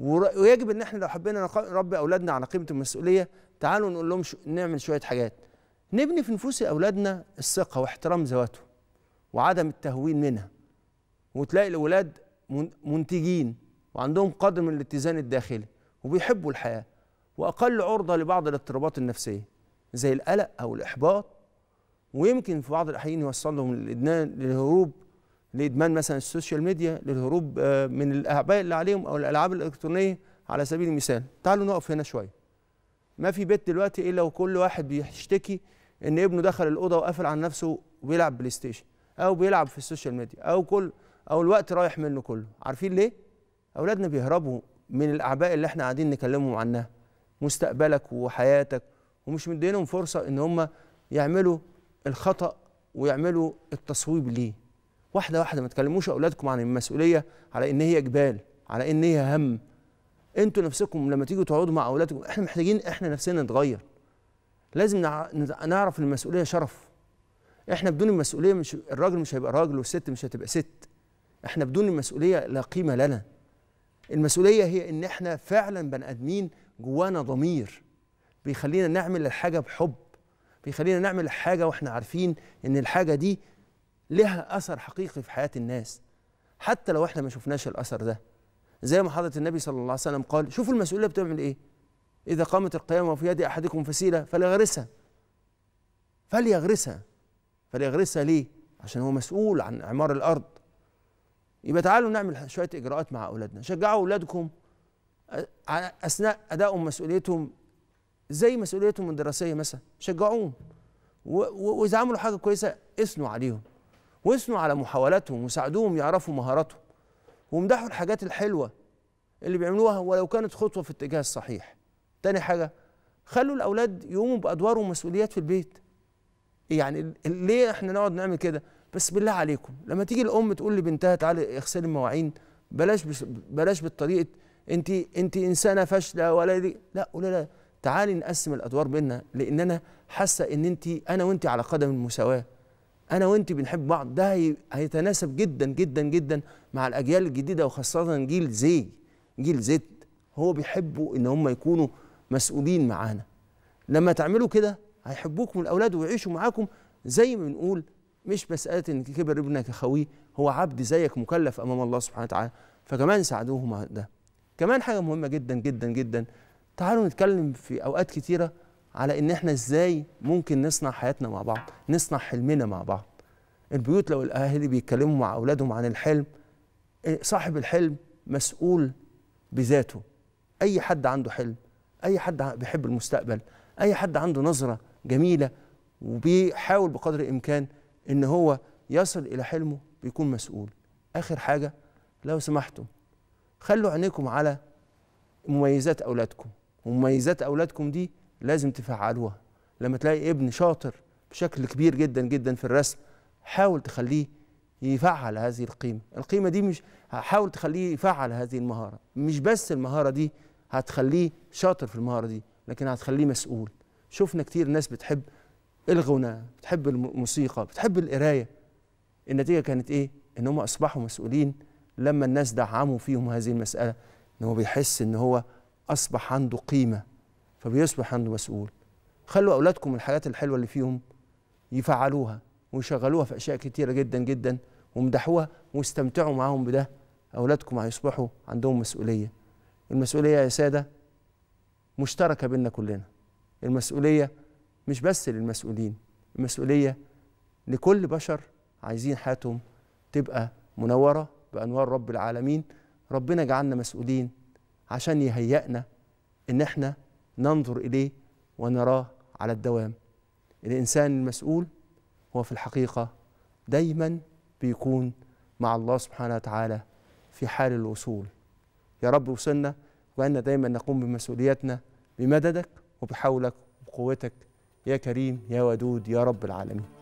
ويجب ان احنا لو حبينا نربي اولادنا على قيمه المسؤوليه تعالوا نقول لهم شو نعمل شويه حاجات نبني في نفوس اولادنا الثقه واحترام ذواتهم وعدم التهوين منها وتلاقي الاولاد منتجين وعندهم قدر من الاتزان الداخلي وبيحبوا الحياه واقل عرضه لبعض الاضطرابات النفسيه زي القلق او الاحباط ويمكن في بعض الاحيان يوصلهم للادمان للهروب لادمان مثلا السوشيال ميديا للهروب آه، من الاعباء اللي عليهم او الالعاب الالكترونيه على سبيل المثال تعالوا نقف هنا شويه ما في بيت دلوقتي الا وكل واحد بيشتكي ان ابنه دخل الاوضه وقفل عن نفسه وبيلعب بلاي ستيشن او بيلعب في السوشيال ميديا او كل او الوقت رايح منه كله عارفين ليه اولادنا بيهربوا من الاعباء اللي احنا قاعدين نكلمهم عنها مستقبلك وحياتك ومش مدينهم فرصه ان هم يعملوا الخطا ويعملوا التصويب ليه واحده واحده ما تكلموش اولادكم عن المسؤوليه على ان هي جبال على ان هي هم انتوا نفسكم لما تيجوا تقعدوا مع اولادكم احنا محتاجين احنا نفسنا نتغير لازم نعرف المسؤوليه شرف احنا بدون المسؤوليه مش الراجل مش هيبقى راجل والست مش هتبقى ست احنا بدون المسؤوليه لا قيمه لنا المسؤوليه هي ان احنا فعلا بني ادمين جوانا ضمير بيخلينا نعمل الحاجه بحب بيخلينا نعمل الحاجه واحنا عارفين ان الحاجه دي لها اثر حقيقي في حياه الناس حتى لو احنا ما شفناش الاثر ده زي ما حضره النبي صلى الله عليه وسلم قال شوفوا المسؤوليه بتعمل ايه اذا قامت القيامه وفي يد احدكم فسيله فليغرسها فليغرسها فليغرسها ليه عشان هو مسؤول عن اعمار الارض يبقى تعالوا نعمل شويه اجراءات مع اولادنا شجعوا اولادكم اثناء ادائهم مسؤوليتهم زي مسؤوليتهم الدراسيه مثلا شجعوهم واذا عملوا حاجه كويسه اثنوا عليهم واثنوا على محاولاتهم وساعدوهم يعرفوا مهاراتهم وامدحوا الحاجات الحلوه اللي بيعملوها ولو كانت خطوه في الاتجاه الصحيح تاني حاجه خلوا الاولاد يقوموا بادوار ومسؤوليات في البيت يعني ليه احنا نقعد نعمل كده بس بالله عليكم لما تيجي الام تقول لبنتها تعالي اغسلي المواعين بلاش بلاش بالطريقه انت انت انسانه فاشله ولا دي لا قولي لا تعالي نقسم الادوار بينا لان انا حاسه ان انت انا وانت على قدم المساواه انا وانت بنحب بعض ده هيتناسب جدا جدا جدا مع الاجيال الجديده وخاصه جيل زي جيل زد هو بيحبوا ان هم يكونوا مسؤولين معانا لما تعملوا كده هيحبوكم الاولاد ويعيشوا معاكم زي ما بنقول مش مساله ان كبر ابنك اخويه هو عبد زيك مكلف امام الله سبحانه وتعالى فكمان ساعدوهم ده كمان حاجه مهمه جدا جدا جدا تعالوا نتكلم في اوقات كتيره على ان احنا ازاي ممكن نصنع حياتنا مع بعض نصنع حلمنا مع بعض البيوت لو الاهالي بيتكلموا مع اولادهم عن الحلم إيه، صاحب الحلم مسؤول بذاته اي حد عنده حلم اي حد بيحب المستقبل اي حد عنده نظره جميله وبيحاول بقدر الامكان ان هو يصل الى حلمه بيكون مسؤول اخر حاجه لو سمحتم خلوا عينيكم على مميزات اولادكم ومميزات اولادكم دي لازم تفعلوها لما تلاقي ابن شاطر بشكل كبير جدا جدا في الرسم حاول تخليه يفعل هذه القيمة القيمة دي مش حاول تخليه يفعل هذه المهارة مش بس المهارة دي هتخليه شاطر في المهارة دي لكن هتخليه مسؤول شفنا كتير ناس بتحب الغناء بتحب الموسيقى بتحب القراية النتيجة كانت ايه ان هم اصبحوا مسؤولين لما الناس دعموا فيهم هذه المسألة ان هو بيحس ان هو اصبح عنده قيمة فبيصبح عنده مسؤول خلوا أولادكم الحاجات الحلوة اللي فيهم يفعلوها ويشغلوها في أشياء كتيرة جدا جدا وامدحوها واستمتعوا معاهم بده أولادكم هيصبحوا عندهم مسؤولية المسؤولية يا سادة مشتركة بينا كلنا المسؤولية مش بس للمسؤولين المسؤولية لكل بشر عايزين حياتهم تبقى منورة بأنوار رب العالمين ربنا جعلنا مسؤولين عشان يهيئنا إن إحنا ننظر اليه ونراه على الدوام الانسان المسؤول هو في الحقيقه دايما بيكون مع الله سبحانه وتعالى في حال الوصول يا رب وصلنا وأن دايما نقوم بمسؤولياتنا بمددك وبحولك وبقوتك يا كريم يا ودود يا رب العالمين